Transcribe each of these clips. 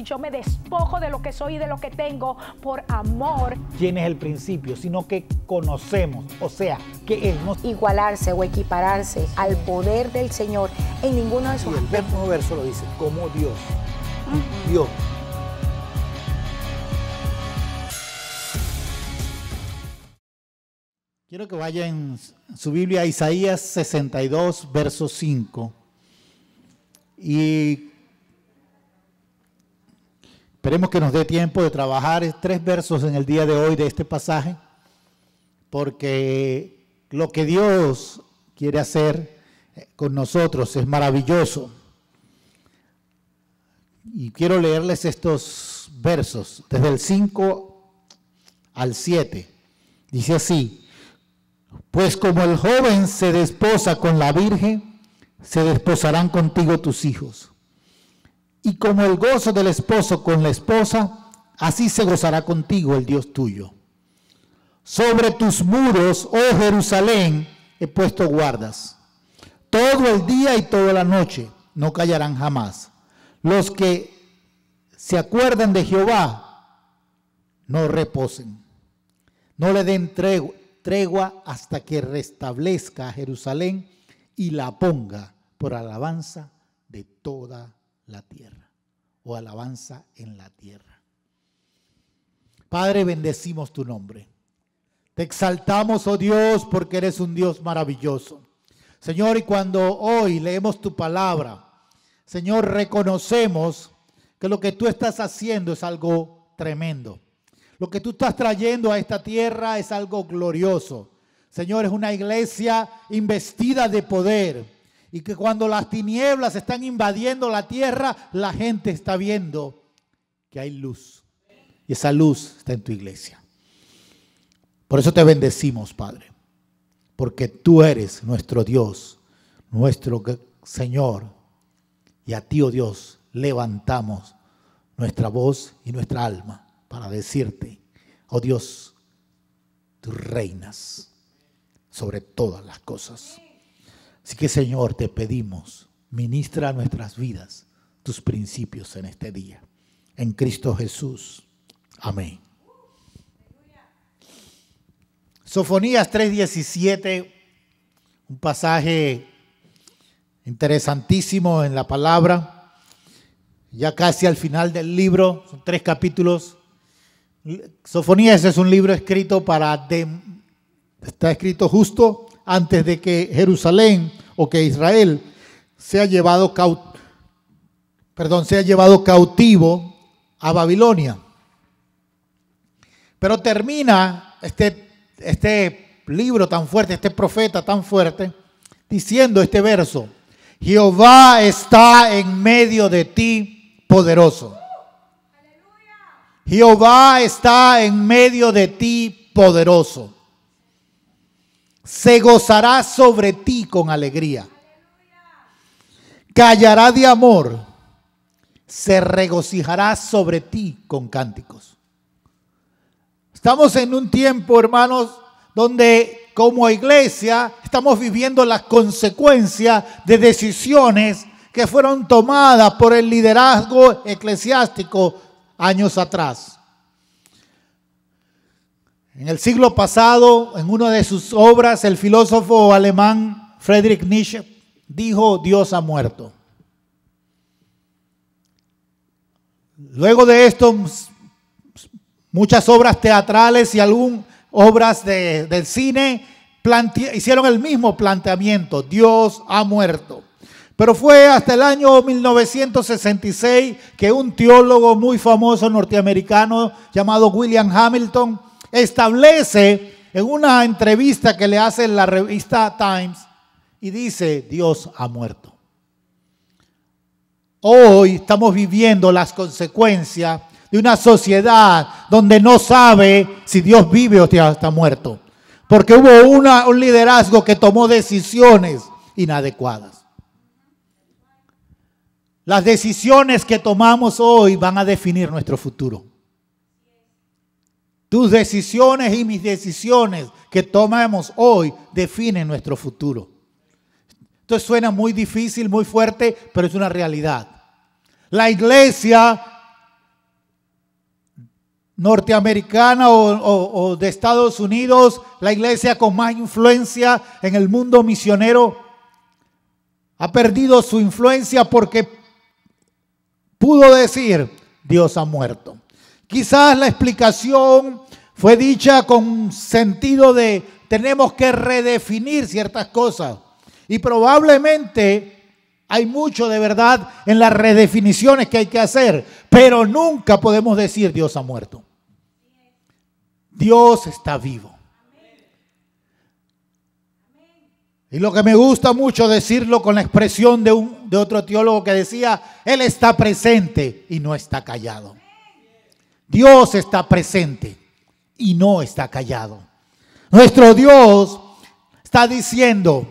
yo me despojo de lo que soy y de lo que tengo por amor. ¿Quién es el principio? Sino que conocemos, o sea, que es no... Igualarse o equipararse al poder del Señor en ninguno de sus... Y el verso lo dice, como Dios. Dios. Quiero que vayan su Biblia a Isaías 62, verso 5. Y Esperemos que nos dé tiempo de trabajar tres versos en el día de hoy de este pasaje, porque lo que Dios quiere hacer eh, con nosotros es maravilloso. Y quiero leerles estos versos, desde el 5 al 7. Dice así, pues como el joven se desposa con la virgen, se desposarán contigo tus hijos. Y como el gozo del esposo con la esposa, así se gozará contigo el Dios tuyo. Sobre tus muros, oh Jerusalén, he puesto guardas. Todo el día y toda la noche no callarán jamás. Los que se acuerdan de Jehová, no reposen. No le den tregua, hasta que restablezca Jerusalén y la ponga por alabanza de toda la tierra o alabanza en la tierra. Padre, bendecimos tu nombre. Te exaltamos, oh Dios, porque eres un Dios maravilloso. Señor, y cuando hoy leemos tu palabra, Señor, reconocemos que lo que tú estás haciendo es algo tremendo. Lo que tú estás trayendo a esta tierra es algo glorioso. Señor, es una iglesia investida de poder y que cuando las tinieblas están invadiendo la tierra, la gente está viendo que hay luz. Y esa luz está en tu iglesia. Por eso te bendecimos, Padre. Porque tú eres nuestro Dios, nuestro Señor. Y a ti, oh Dios, levantamos nuestra voz y nuestra alma para decirte, oh Dios, tú reinas sobre todas las cosas. Así que Señor, te pedimos, ministra nuestras vidas tus principios en este día. En Cristo Jesús. Amén. Sofonías 3:17, un pasaje interesantísimo en la palabra, ya casi al final del libro, son tres capítulos. Sofonías es un libro escrito para, está escrito justo antes de que Jerusalén o que Israel sea llevado, perdón, sea llevado cautivo a Babilonia. Pero termina este, este libro tan fuerte, este profeta tan fuerte, diciendo este verso, Jehová está en medio de ti poderoso. Jehová está en medio de ti poderoso se gozará sobre ti con alegría. Callará de amor, se regocijará sobre ti con cánticos. Estamos en un tiempo, hermanos, donde como iglesia estamos viviendo las consecuencias de decisiones que fueron tomadas por el liderazgo eclesiástico años atrás. En el siglo pasado, en una de sus obras, el filósofo alemán Friedrich Nietzsche dijo, Dios ha muerto. Luego de esto, muchas obras teatrales y algunas obras de, del cine hicieron el mismo planteamiento, Dios ha muerto. Pero fue hasta el año 1966 que un teólogo muy famoso norteamericano llamado William Hamilton establece en una entrevista que le hace la revista Times y dice, Dios ha muerto. Hoy estamos viviendo las consecuencias de una sociedad donde no sabe si Dios vive o está muerto. Porque hubo un liderazgo que tomó decisiones inadecuadas. Las decisiones que tomamos hoy van a definir nuestro futuro. Tus decisiones y mis decisiones que tomamos hoy definen nuestro futuro. Esto suena muy difícil, muy fuerte, pero es una realidad. La iglesia norteamericana o, o, de Estados Unidos, la iglesia con más influencia en el mundo misionero, ha perdido su influencia porque pudo decir, Dios ha muerto. Quizás la explicación fue dicha con sentido de tenemos que redefinir ciertas cosas. Y probablemente hay mucho de verdad en las redefiniciones que hay que hacer, pero nunca podemos decir Dios ha muerto. Dios está vivo. Y lo que me gusta mucho decirlo con la expresión de, un, de otro teólogo que decía, Él está presente y no está callado. Dios está presente y no está callado. Nuestro Dios está diciendo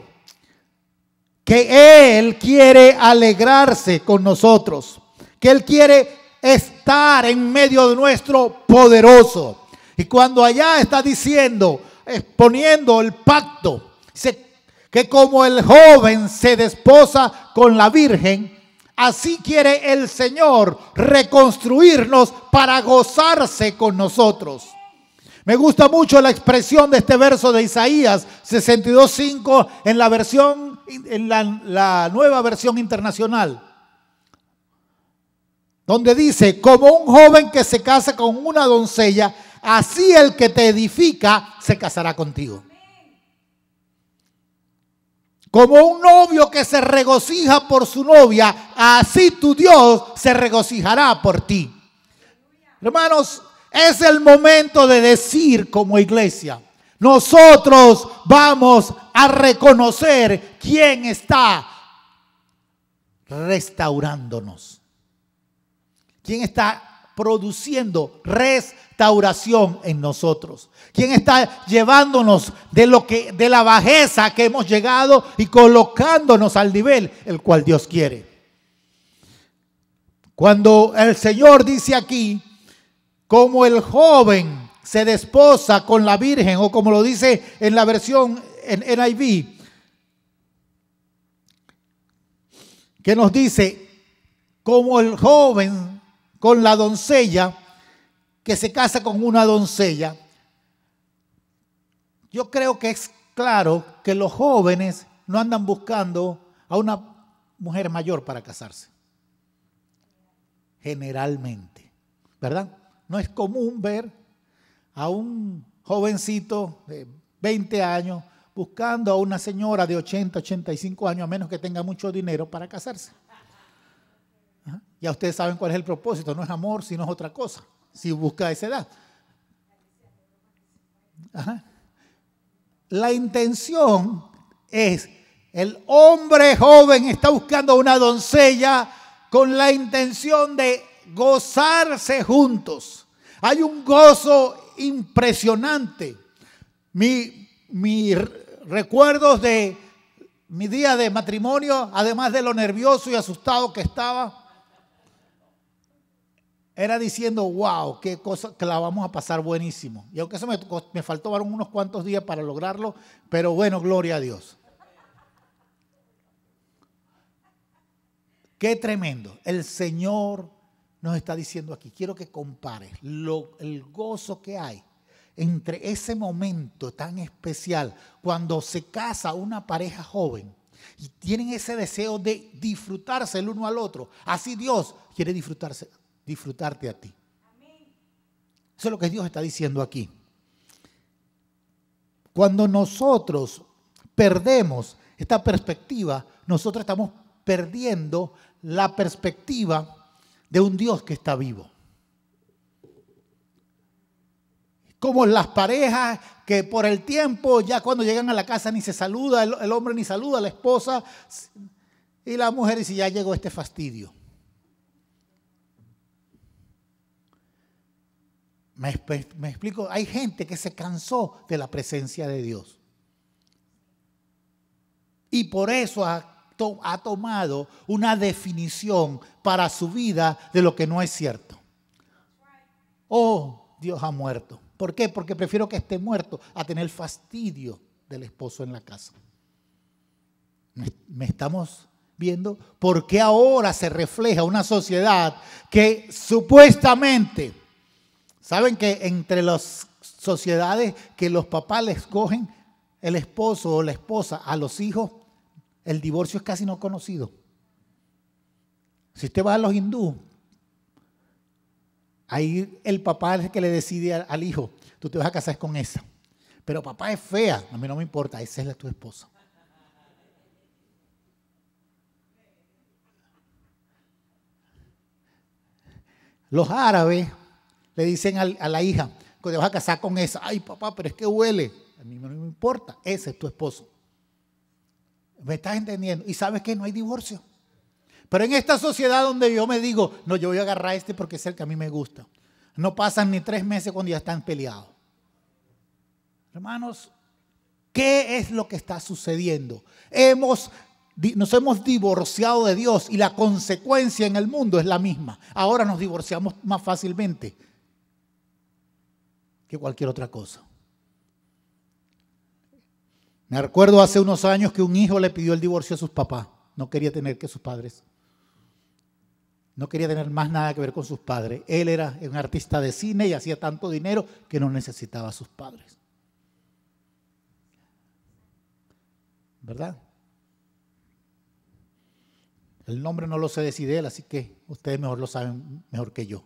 que Él quiere alegrarse con nosotros, que Él quiere estar en medio de nuestro poderoso. Y cuando allá está diciendo, exponiendo el pacto, dice que como el joven se desposa con la virgen, Así quiere el Señor reconstruirnos para gozarse con nosotros. Me gusta mucho la expresión de este verso de Isaías 62.5 en la versión, en la nueva versión internacional, donde dice, como un joven que se casa con una doncella, así el que te edifica se casará contigo. Como un novio que se regocija por su novia, así tu Dios se regocijará por ti. Hermanos, es el momento de decir como iglesia, nosotros vamos a reconocer quién está restaurándonos. ¿Quién está produciendo restauración en nosotros. ¿Quién está llevándonos de lo que de la bajeza que hemos llegado y colocándonos al nivel el cual Dios quiere. Cuando el Señor dice aquí, como el joven se desposa con la virgen o como lo dice en la versión en NIV que nos dice como el joven con la doncella, que se casa con una doncella, yo creo que es claro que los jóvenes no andan buscando a una mujer mayor para casarse. Generalmente, ¿verdad? No es común ver a un jovencito de 20 años buscando a una señora de 80, 85 años, a menos que tenga mucho dinero para casarse. Ya ustedes saben cuál es el propósito, no es amor, sino es otra cosa, si busca esa edad. La intención es, el hombre joven está buscando a una doncella con la intención de gozarse juntos. Hay un gozo impresionante. Mi, mis recuerdos de mi día de matrimonio, además de lo nervioso y asustado que estaba, era diciendo, wow, qué cosa que la vamos a pasar buenísimo. Y aunque eso me, me faltó unos cuantos días para lograrlo, pero bueno, gloria a Dios. Qué tremendo. El Señor nos está diciendo aquí, quiero que compares lo, el gozo que hay entre ese momento tan especial, cuando se casa una pareja joven y tienen ese deseo de disfrutarse el uno al otro. Así Dios quiere disfrutarse disfrutarte a ti. Eso es lo que Dios está diciendo aquí. Cuando nosotros perdemos esta perspectiva, nosotros estamos perdiendo la perspectiva de un Dios que está vivo. Como las parejas que por el tiempo, ya cuando llegan a la casa ni se saluda, el, hombre ni saluda la esposa y la mujer y si ya llegó este fastidio. Me, explico, hay gente que se cansó de la presencia de Dios. Y por eso ha, ha tomado una definición para su vida de lo que no es cierto. Oh, Dios ha muerto. ¿Por qué? Porque prefiero que esté muerto a tener fastidio del esposo en la casa. ¿Me estamos viendo? Porque ahora se refleja una sociedad que supuestamente Saben que entre las sociedades que los papás les cogen el esposo o la esposa a los hijos, el divorcio es casi no conocido. Si usted va a los hindúes, ahí el papá es el que le decide al hijo, tú te vas a casar con esa. Pero papá es fea, a mí no me importa, esa es la, tu esposa. Los árabes le dicen a la hija, que te vas a casar con esa. Ay, papá, pero es que huele. A mí no me importa, ese es tu esposo. ¿Me estás entendiendo? Y sabes que no hay divorcio. Pero en esta sociedad donde yo me digo, no, yo voy a agarrar este porque es el que a mí me gusta. No pasan ni tres meses cuando ya están peleados. Hermanos, ¿qué es lo que está sucediendo? Hemos nos hemos divorciado de Dios y la consecuencia en el mundo es la misma. Ahora nos divorciamos más fácilmente que cualquier otra cosa. Me recuerdo hace unos años que un hijo le pidió el divorcio a sus papás. No quería tener que sus padres. No quería tener más nada que ver con sus padres. Él era un artista de cine y hacía tanto dinero que no necesitaba a sus padres. ¿Verdad? El nombre no lo sé decir él, así que ustedes mejor lo saben mejor que yo.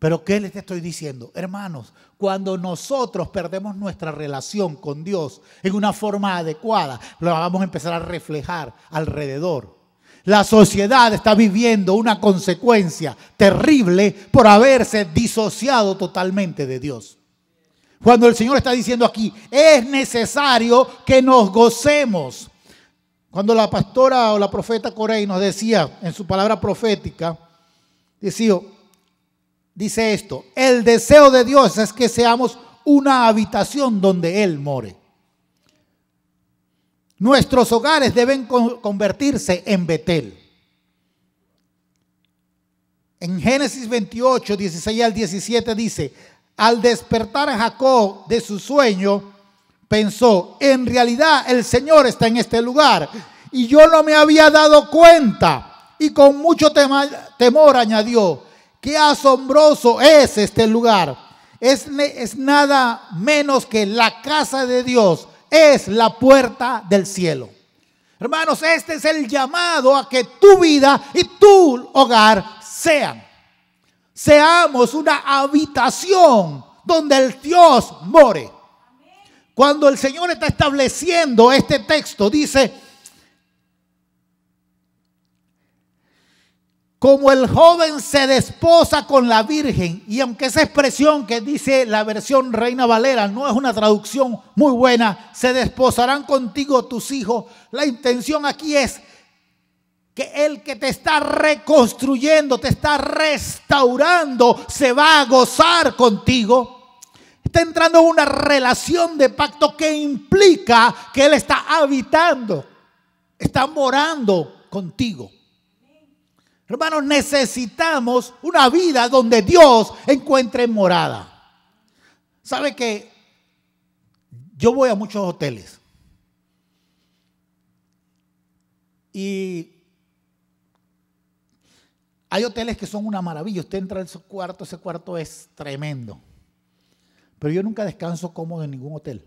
Pero ¿qué les estoy diciendo? Hermanos, cuando nosotros perdemos nuestra relación con Dios en una forma adecuada, lo vamos a empezar a reflejar alrededor. La sociedad está viviendo una consecuencia terrible por haberse disociado totalmente de Dios. Cuando el Señor está diciendo aquí, es necesario que nos gocemos. Cuando la pastora o la profeta Corey nos decía en su palabra profética, decía, dice esto, el deseo de Dios es que seamos una habitación donde Él more. Nuestros hogares deben convertirse en Betel. En Génesis 28, 16 al 17 dice, al despertar a Jacob de su sueño, pensó, en realidad el Señor está en este lugar y yo no me había dado cuenta. Y con mucho temor añadió, Qué asombroso es este lugar. Es, nada menos que la casa de Dios. Es la puerta del cielo. Hermanos, este es el llamado a que tu vida y tu hogar sean. Seamos una habitación donde el Dios more. Cuando el Señor está estableciendo este texto, dice, como el joven se desposa con la virgen, y aunque esa expresión que dice la versión Reina Valera no es una traducción muy buena, se desposarán contigo tus hijos, la intención aquí es que el que te está reconstruyendo, te está restaurando, se va a gozar contigo. Está entrando en una relación de pacto que implica que Él está habitando, está morando contigo. Hermanos, necesitamos una vida donde Dios encuentre morada. ¿Sabe qué? yo voy a muchos hoteles? Y hay hoteles que son una maravilla. Usted entra en su cuarto, ese cuarto es tremendo. Pero yo nunca descanso cómodo en ningún hotel.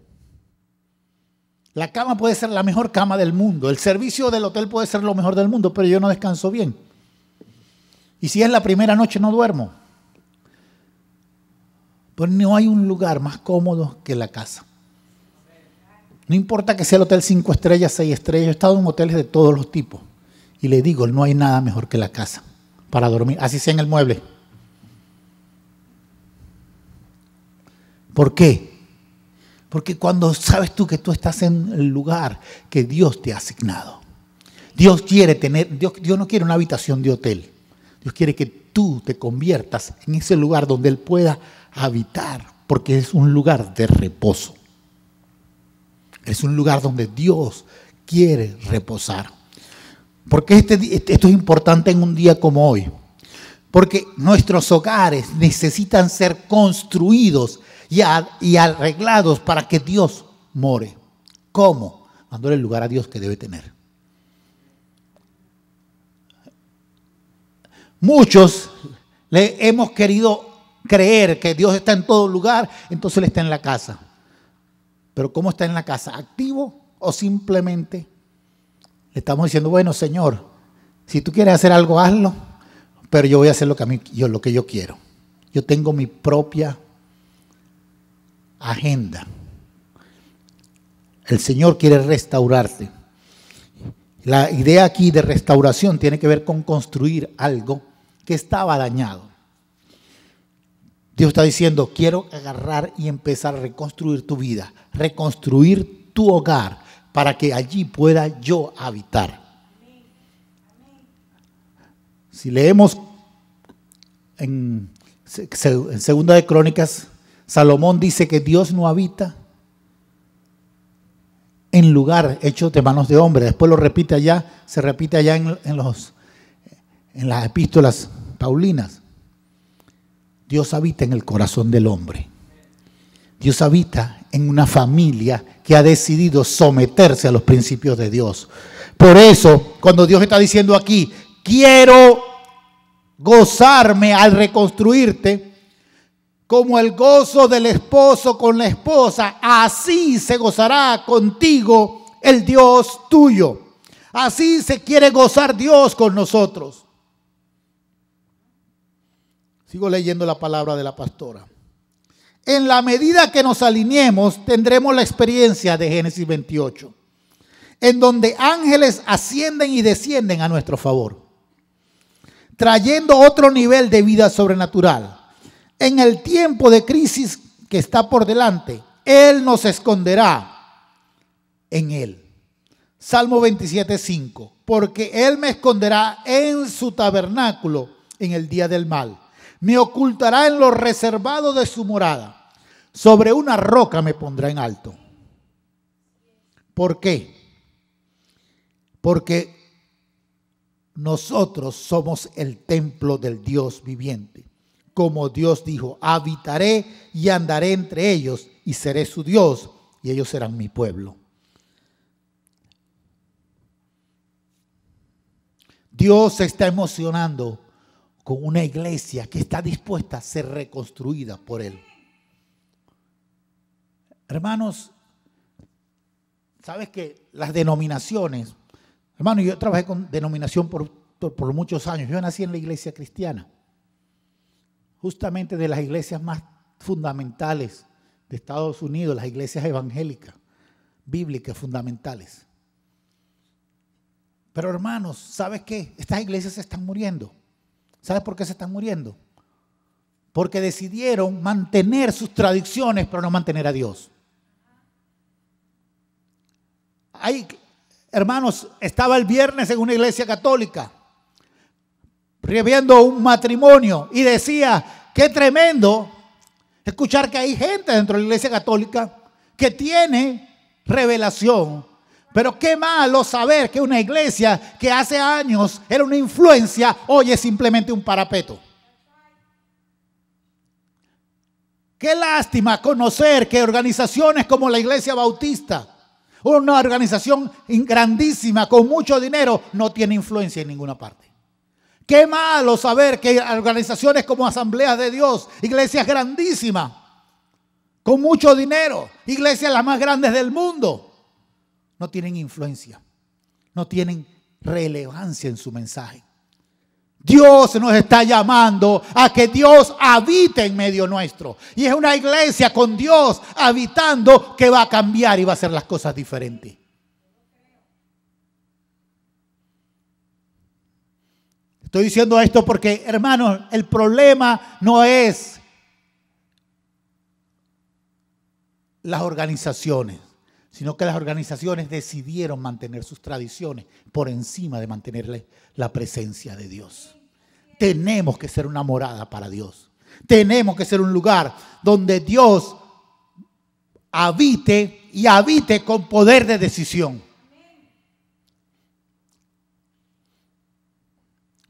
La cama puede ser la mejor cama del mundo. El servicio del hotel puede ser lo mejor del mundo, pero yo no descanso bien. Y si es la primera noche, no duermo. Pues no hay un lugar más cómodo que la casa. No importa que sea el hotel 5 estrellas, 6 estrellas, he estado en hoteles de todos los tipos. Y le digo, no hay nada mejor que la casa para dormir, así sea en el mueble. ¿Por qué? Porque cuando sabes tú que tú estás en el lugar que Dios te ha asignado, Dios quiere tener, Dios no quiere una habitación de hotel. Dios quiere que tú te conviertas en ese lugar donde Él pueda habitar, porque es un lugar de reposo. Es un lugar donde Dios quiere reposar. Porque este este, esto es importante en un día como hoy. Porque nuestros hogares necesitan ser construidos y, y arreglados para que Dios more. ¿Cómo? Dándole el lugar a Dios que debe tener. Muchos le hemos querido creer que Dios está en todo lugar, entonces Él está en la casa. Pero ¿cómo está en la casa? ¿Activo o simplemente le estamos diciendo, bueno, Señor, si tú quieres hacer algo, hazlo, pero yo voy a hacer lo que, a mí, yo, lo que yo quiero. Yo tengo mi propia agenda. El Señor quiere restaurarte. La idea aquí de restauración tiene que ver con construir algo que estaba dañado. Dios está diciendo, quiero agarrar y empezar a reconstruir tu vida, reconstruir tu hogar, para que allí pueda yo habitar. Si leemos en, Segunda de Crónicas, Salomón dice que Dios no habita en lugar hecho de manos de hombre. Después lo repite allá, se repite allá en los en las epístolas paulinas, Dios habita en el corazón del hombre. Dios habita en una familia que ha decidido someterse a los principios de Dios. Por eso, cuando Dios está diciendo aquí, quiero gozarme al reconstruirte, como el gozo del esposo con la esposa, así se gozará contigo el Dios tuyo. Así se quiere gozar Dios con nosotros. Sigo leyendo la palabra de la pastora. En la medida que nos alineemos, tendremos la experiencia de Génesis 28, en donde ángeles ascienden y descienden a nuestro favor, trayendo otro nivel de vida sobrenatural. En el tiempo de crisis que está por delante, Él nos esconderá en Él. Salmo 27, 5. Porque Él me esconderá en su tabernáculo en el día del mal me ocultará en lo reservado de su morada. Sobre una roca me pondrá en alto. ¿Por qué? Porque nosotros somos el templo del Dios viviente. Como Dios dijo, habitaré y andaré entre ellos y seré su Dios y ellos serán mi pueblo. Dios se está emocionando con una iglesia que está dispuesta a ser reconstruida por Él. Hermanos, sabes que las denominaciones, hermano, yo trabajé con denominación por, muchos años, yo nací en la iglesia cristiana, justamente de las iglesias más fundamentales de Estados Unidos, las iglesias evangélicas, bíblicas fundamentales. Pero hermanos, ¿sabes qué? Estas iglesias se están muriendo. ¿Sabes por qué se están muriendo? Porque decidieron mantener sus tradiciones, pero no mantener a Dios. Hay, hermanos, estaba el viernes en una iglesia católica, reviendo un matrimonio, y decía, qué tremendo escuchar que hay gente dentro de la iglesia católica que tiene revelación pero qué malo saber que una iglesia que hace años era una influencia, hoy es simplemente un parapeto. Qué lástima conocer que organizaciones como la Iglesia Bautista, una organización grandísima con mucho dinero, no tiene influencia en ninguna parte. Qué malo saber que organizaciones como Asamblea de Dios, iglesias grandísimas, con mucho dinero, iglesias las más grandes del mundo, no tienen influencia, no tienen relevancia en su mensaje. Dios nos está llamando a que Dios habite en medio nuestro. Y es una iglesia con Dios habitando que va a cambiar y va a hacer las cosas diferentes. Estoy diciendo esto porque, hermanos, el problema no es las organizaciones sino que las organizaciones decidieron mantener sus tradiciones por encima de mantenerle la presencia de Dios. Tenemos que ser una morada para Dios. Tenemos que ser un lugar donde Dios habite y habite con poder de decisión.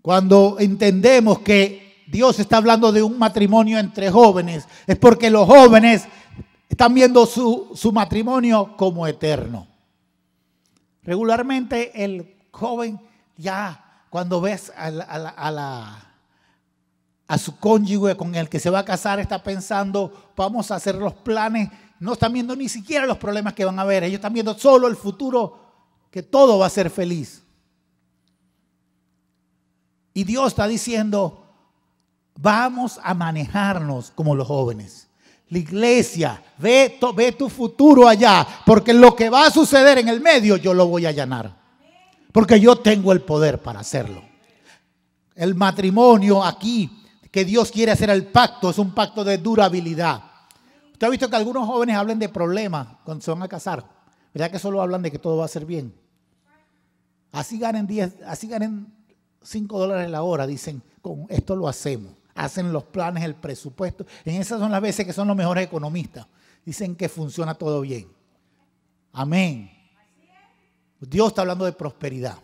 Cuando entendemos que Dios está hablando de un matrimonio entre jóvenes, es porque los jóvenes están viendo su, matrimonio como eterno. Regularmente el joven ya cuando ves a, a, a su cónyuge con el que se va a casar está pensando, vamos a hacer los planes. No están viendo ni siquiera los problemas que van a haber. Ellos están viendo solo el futuro, que todo va a ser feliz. Y Dios está diciendo, vamos a manejarnos como los jóvenes la iglesia, ve, tu futuro allá, porque lo que va a suceder en el medio yo lo voy a allanar, porque yo tengo el poder para hacerlo. El matrimonio aquí, que Dios quiere hacer el pacto, es un pacto de durabilidad. Usted ha visto que algunos jóvenes hablan de problemas cuando se van a casar, ¿verdad que solo hablan de que todo va a ser bien? Así ganen 10, así ganen 5 dólares la hora, dicen, con esto lo hacemos hacen los planes, el presupuesto. En esas son las veces que son los mejores economistas. Dicen que funciona todo bien. Amén. Dios está hablando de prosperidad.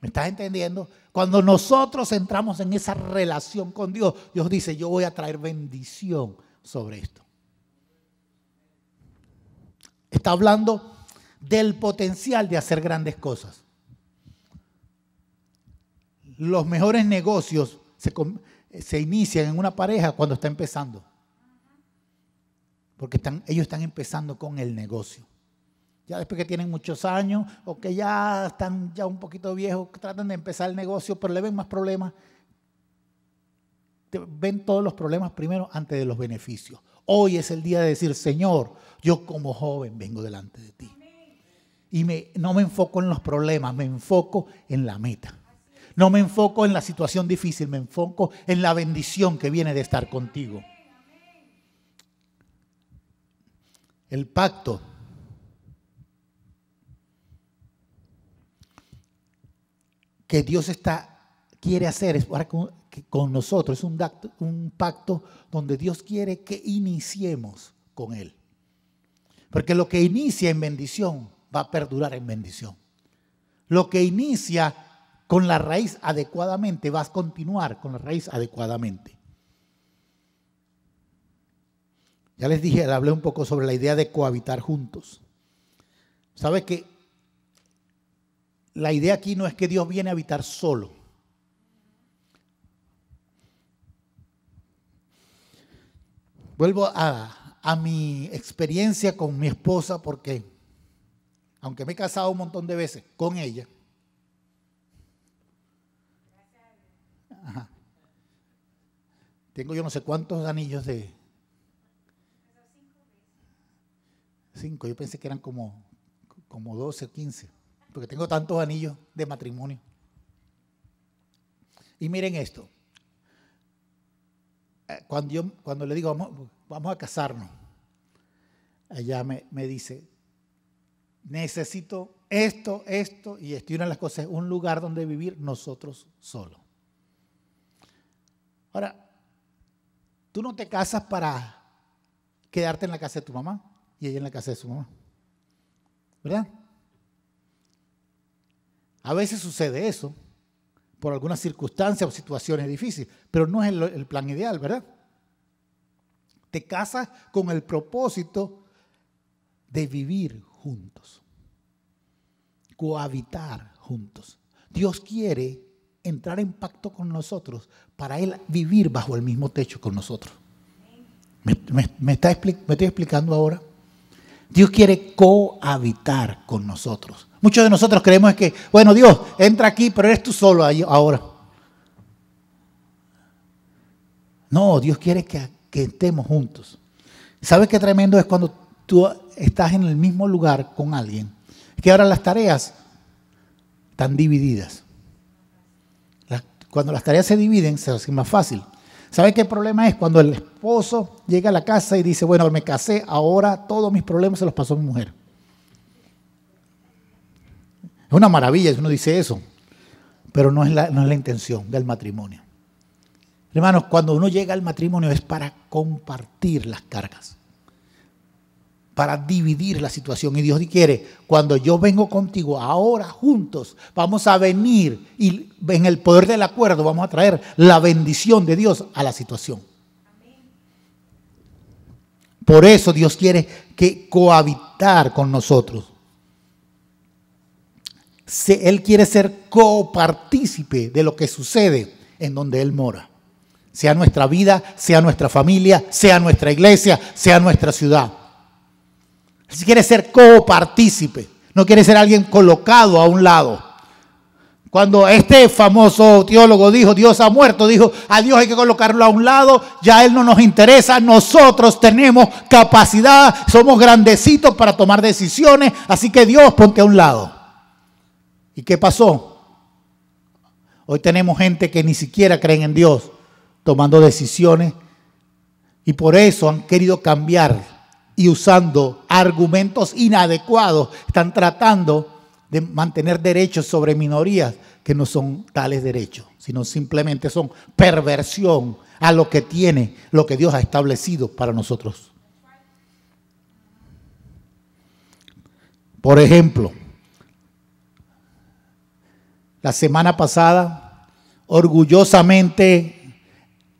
¿Me estás entendiendo? Cuando nosotros entramos en esa relación con Dios, Dios dice, yo voy a traer bendición sobre esto. Está hablando del potencial de hacer grandes cosas. Los mejores negocios se, se inician en una pareja cuando está empezando. Porque ellos están empezando con el negocio. Ya después que tienen muchos años o que ya están ya un poquito viejos, tratan de empezar el negocio, pero le ven más problemas. Ven todos los problemas primero antes de los beneficios. Hoy es el día de decir, Señor, yo como joven vengo delante de ti. Y me, no me enfoco en los problemas, me enfoco en la meta. No me enfoco en la situación difícil, me enfoco en la bendición que viene de estar contigo. El pacto. que Dios está, quiere hacer con, nosotros. Es un, un pacto donde Dios quiere que iniciemos con Él. Porque lo que inicia en bendición va a perdurar en bendición. Lo que inicia con la raíz adecuadamente, vas a continuar con la raíz adecuadamente. Ya les dije, hablé un poco sobre la idea de cohabitar juntos. ¿Sabe que la idea aquí no es que Dios viene a habitar solo? Vuelvo a mi experiencia con mi esposa porque, aunque me he casado un montón de veces con ella, Tengo yo no sé cuántos anillos de... Cinco, yo pensé que eran como, como 12 o 15, porque tengo tantos anillos de matrimonio. Y miren esto. Eh, cuando, yo, cuando le digo, vamos, a casarnos, ella me, dice, necesito esto, esto y esto. una de las cosas un lugar donde vivir nosotros solos. Ahora, Tú no te casas para quedarte en la casa de tu mamá y ella en la casa de su mamá. ¿Verdad? A veces sucede eso por algunas circunstancias o situaciones difíciles, pero no es el, plan ideal, ¿verdad? Te casas con el propósito de vivir juntos, cohabitar juntos. Dios quiere entrar en pacto con nosotros para Él vivir bajo el mismo techo con nosotros. ¿Me, está, me estoy explicando ahora? Dios quiere cohabitar con nosotros. Muchos de nosotros creemos que, bueno, Dios, entra aquí, pero eres tú solo ahora. No, Dios quiere que, que estemos juntos. ¿Sabes qué tremendo es cuando tú estás en el mismo lugar con alguien? Es Que ahora las tareas están divididas. Cuando las tareas se dividen, se hace más fácil. ¿Sabe qué problema es? Cuando el esposo llega a la casa y dice, bueno, me casé, ahora todos mis problemas se los pasó a mi mujer. Es una maravilla si uno dice eso, pero no es, la, no es la intención del matrimonio. Hermanos, cuando uno llega al matrimonio es para compartir las cargas para dividir la situación. Y Dios quiere, cuando yo vengo contigo, ahora juntos vamos a venir y en el poder del acuerdo vamos a traer la bendición de Dios a la situación. Por eso Dios quiere que cohabitar con nosotros. Él quiere ser copartícipe de lo que sucede en donde Él mora. Sea nuestra vida, sea nuestra familia, sea nuestra iglesia, sea nuestra ciudad. Si Quiere ser copartícipe, no quiere ser alguien colocado a un lado. Cuando este famoso teólogo dijo, Dios ha muerto, dijo, a Dios hay que colocarlo a un lado, ya Él no nos interesa, nosotros tenemos capacidad, somos grandecitos para tomar decisiones, así que Dios ponte a un lado. ¿Y qué pasó? Hoy tenemos gente que ni siquiera creen en Dios tomando decisiones y por eso han querido cambiar y usando argumentos inadecuados están tratando de mantener derechos sobre minorías que no son tales derechos, sino simplemente son perversión a lo que tiene, lo que Dios ha establecido para nosotros. Por ejemplo, la semana pasada, orgullosamente,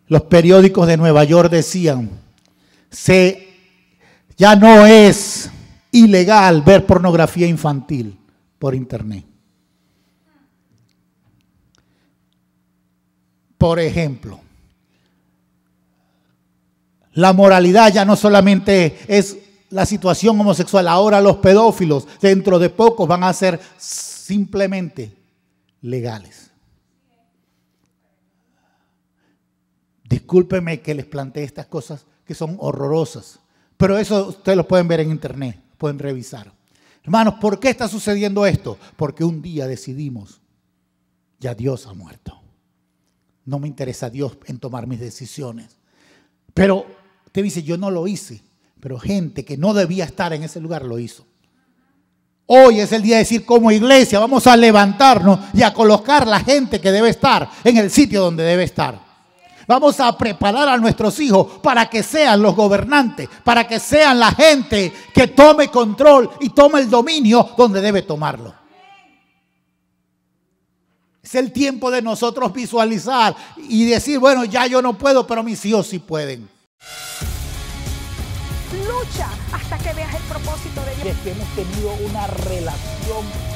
los periódicos de Nueva York decían, se ya no es ilegal ver pornografía infantil por internet. Por ejemplo, la moralidad ya no solamente es la situación homosexual, ahora los pedófilos dentro de poco van a ser simplemente legales. Discúlpeme que les plantee estas cosas que son horrorosas, pero eso ustedes lo pueden ver en internet, pueden revisar. Hermanos, ¿por qué está sucediendo esto? Porque un día decidimos, ya Dios ha muerto. No me interesa Dios en tomar mis decisiones. Pero usted dice, yo no lo hice, pero gente que no debía estar en ese lugar lo hizo. Hoy es el día de decir como iglesia vamos a levantarnos y a colocar la gente que debe estar en el sitio donde debe estar. Vamos a preparar a nuestros hijos para que sean los gobernantes, para que sean la gente que tome control y tome el dominio donde debe tomarlo. Es el tiempo de nosotros visualizar y decir, bueno, ya yo no puedo, pero mis hijos sí pueden. Lucha hasta que veas el propósito de Dios. hemos tenido una relación